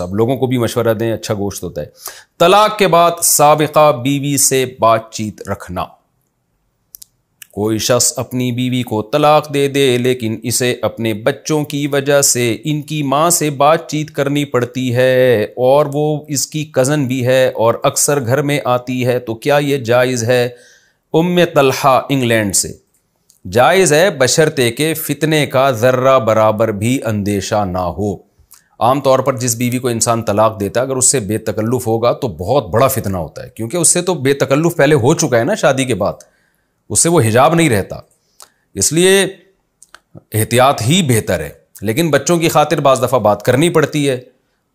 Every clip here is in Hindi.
सब तो लोगों को भी मशवरा दें अच्छा गोश्त होता है तलाक के बाद सबका बीवी से बातचीत रखना कोई शख्स अपनी बीवी को तलाक दे दे लेकिन इसे अपने बच्चों की वजह से इनकी माँ से बातचीत करनी पड़ती है और वो इसकी कज़न भी है और अक्सर घर में आती है तो क्या ये जायज़ है उम तलहा इंग्लैंड से जायज़ है बशर्ते के फितने का ज़र्रा बराबर भी अंदेशा ना हो आम तौर पर जिस बीवी को इंसान तलाक देता है अगर उससे बेतकल्लुफ़ होगा तो बहुत बड़ा फितना होता है क्योंकि उससे तो बेतकल्लुफ़ पहले हो चुका है ना शादी के बाद उससे वो हिजाब नहीं रहता इसलिए एहतियात ही बेहतर है लेकिन बच्चों की खातिर बज़ दफ़ा बात करनी पड़ती है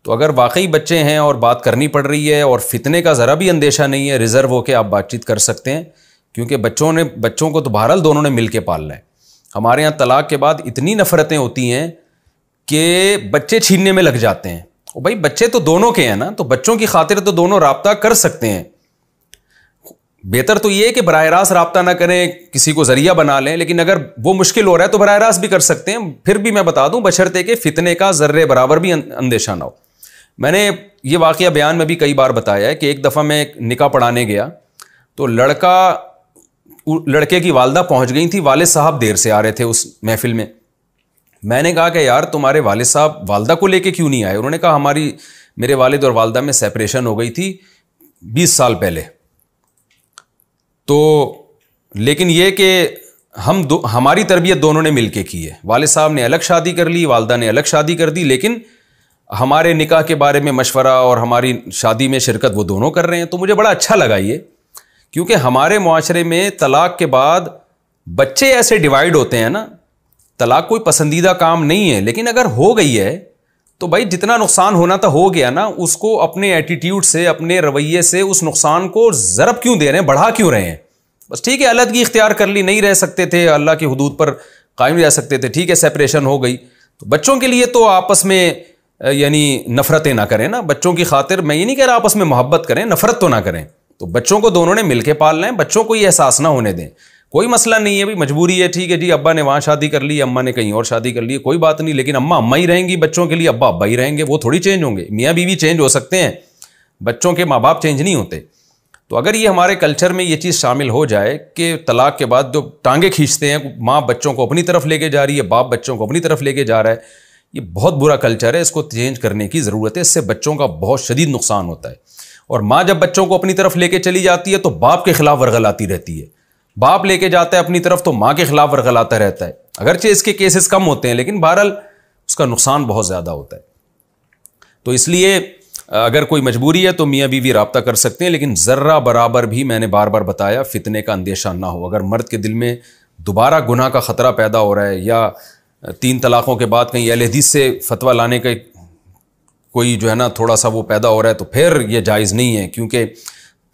तो अगर वाकई बच्चे हैं और बात करनी पड़ रही है और फितने का ज़रा भी अंदेशा नहीं है रिज़र्व होकर आप बातचीत कर सकते हैं क्योंकि बच्चों ने बच्चों को तो बहरहाल दोनों ने मिल के पालना है हमारे यहाँ तलाक के बाद इतनी नफ़रतें होती हैं कि बच्चे छीनने में लग जाते हैं भाई बच्चे तो दोनों के हैं ना तो बच्चों की खातिर तो दोनों रबता कर सकते हैं बेहतर तो ये है कि बरह रास्त रबता ना करें किसी को ज़रिया बना लें लेकिन अगर वो मुश्किल हो रहा है तो बरह रास्त भी कर सकते हैं फिर भी मैं बता दूं बशरते के फितने का ज़र्रे बराबर भी अं-, अंदेशा ना हो मैंने ये वाक़ बयान में भी कई बार बताया है कि एक दफ़ा मैं निका पढ़ाने गया तो लड़का लड़के की वालदा पहुँच गई थी वाले साहब देर से आ रहे थे उस महफिल में मैंने कहा कि यार तुम्हारे वाले साहब वालदा को लेके क्यों नहीं आए उन्होंने कहा हमारी मेरे वालिद और वालदा में सेपरेशन हो गई थी बीस साल पहले तो लेकिन ये कि हम दो हमारी तरबियत दोनों ने मिलके की है वाले साहब ने अलग शादी कर ली वालदा ने अलग शादी कर दी लेकिन हमारे निकाह के बारे में मशवरा और हमारी शादी में शिरकत वो दोनों कर रहे हैं तो मुझे बड़ा अच्छा लगा ये क्योंकि हमारे माशरे में तलाक के बाद बच्चे ऐसे डिवाइड होते हैं ना तलाक कोई पसंदीदा काम नहीं है लेकिन अगर हो गई है तो भाई जितना नुकसान होना था तो हो गया ना उसको अपने एटीट्यूड से अपने रवैये से उस नुकसान को ज़रब क्यों दे रहे हैं बढ़ा क्यों रहे हैं बस ठीक है अलग इख्तियार कर ली नहीं रह सकते थे अल्लाह की हदूद पर कायम रह सकते थे ठीक है सेपरेशन हो गई तो बच्चों के लिए तो आपस में यानी नफ़रतें ना करें ना बच्चों की खातिर मैं ये नहीं कह रहा आपस में मोहब्बत करें नफ़रत तो ना करें तो बच्चों को दोनों ने मिलके पाल लें बच्चों को ये एहसास ना होने दें कोई मसला नहीं है भाई मजबूरी है ठीक है जी अब्बा ने वहाँ शादी कर ली अम्मा ने कहीं और शादी कर ली कोई बात नहीं लेकिन अम्मा अम्मा ही रहेंगी बच्चों के लिए अब्बा अब्बा ही रहेंगे वो थोड़ी चेंज होंगे मियाँ बीवी चेंज हो सकते हैं बच्चों के माँ बाप चेंज नहीं होते तो अगर ये हमारे कल्चर में ये चीज़ शामिल हो जाए कि तलाक के बाद जो टांगे खींचते हैं माँ बच्चों को अपनी तरफ लेके जा रही है बाप बच्चों को अपनी तरफ लेके जा रहा है ये बहुत बुरा कल्चर है इसको चेंज करने की ज़रूरत है इससे बच्चों का बहुत शदीद नुकसान होता है और माँ जब बच्चों को अपनी तरफ लेके चली जाती है तो बाप के खिलाफ आती रहती है बाप लेके जाता है अपनी तरफ तो माँ के खिलाफ वर्गलाता रहता है अगरचे इसके केसेस कम होते हैं लेकिन बहरहाल उसका नुकसान बहुत ज़्यादा होता है तो इसलिए अगर कोई मजबूरी है तो मियाँ बीवी रबता कर सकते हैं लेकिन ज़र्रा बराबर भी मैंने बार बार बताया फितने का अंदेशा ना हो अगर मर्द के दिल में दोबारा गुनाह का ख़तरा पैदा हो रहा है या तीन तलाक़ों के बाद कहीं अलहदीस से फतवा लाने का कोई जो है ना थोड़ा सा वो पैदा हो रहा है तो फिर ये जायज़ नहीं है क्योंकि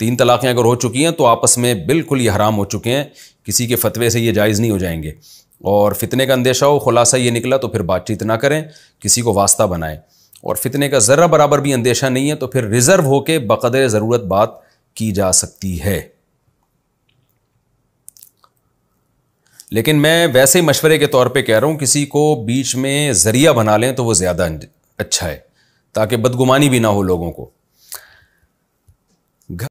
तीन तलाक़ें अगर हो चुकी हैं तो आपस में बिल्कुल ये हराम हो चुके हैं किसी के फतवे से ये जायज़ नहीं हो जाएंगे और फितने का अंदेशा हो खुलासा ये निकला तो फिर बातचीत ना करें किसी को वास्ता बनाएं और फितने का ज़र्रा बराबर भी अंदेशा नहीं है तो फिर रिज़र्व होकर बकदर ज़रूरत बात की जा सकती है लेकिन मैं वैसे ही मशवरे के तौर पे कह रहा हूँ किसी को बीच में ज़रिया बना लें तो वो ज़्यादा अं-, अच्छा है ताकि बदगुमानी भी ना हो लोगों को